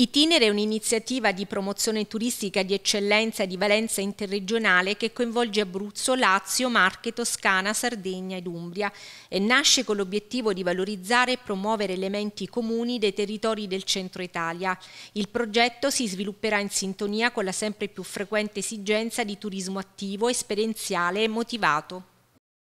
Itinere è un'iniziativa di promozione turistica di eccellenza di valenza interregionale che coinvolge Abruzzo, Lazio, Marche, Toscana, Sardegna ed Umbria e nasce con l'obiettivo di valorizzare e promuovere elementi comuni dei territori del centro Italia. Il progetto si svilupperà in sintonia con la sempre più frequente esigenza di turismo attivo, esperienziale e motivato.